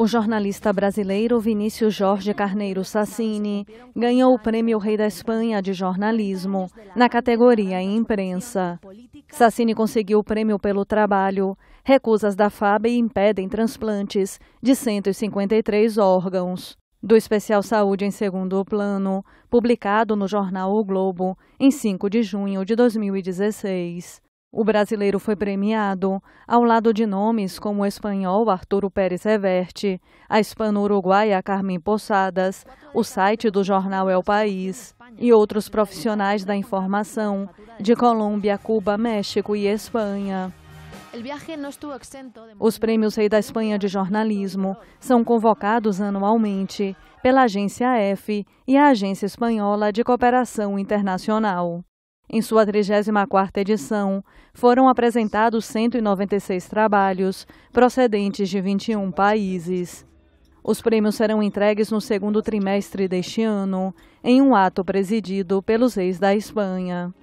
O jornalista brasileiro Vinícius Jorge Carneiro Sassini ganhou o Prêmio Rei da Espanha de Jornalismo na categoria Imprensa. Sassini conseguiu o prêmio pelo trabalho. Recusas da FAB impedem transplantes de 153 órgãos. Do Especial Saúde em Segundo Plano, publicado no jornal O Globo em 5 de junho de 2016. O brasileiro foi premiado, ao lado de nomes como o espanhol Arturo Pérez Reverte, a hispano-uruguaia Carmen Posadas, o site do jornal El é País e outros profissionais da informação de Colômbia, Cuba, México e Espanha. Os prêmios Rei da Espanha de Jornalismo são convocados anualmente pela Agência F e a Agência Espanhola de Cooperação Internacional. Em sua 34ª edição, foram apresentados 196 trabalhos, procedentes de 21 países. Os prêmios serão entregues no segundo trimestre deste ano, em um ato presidido pelos reis da Espanha.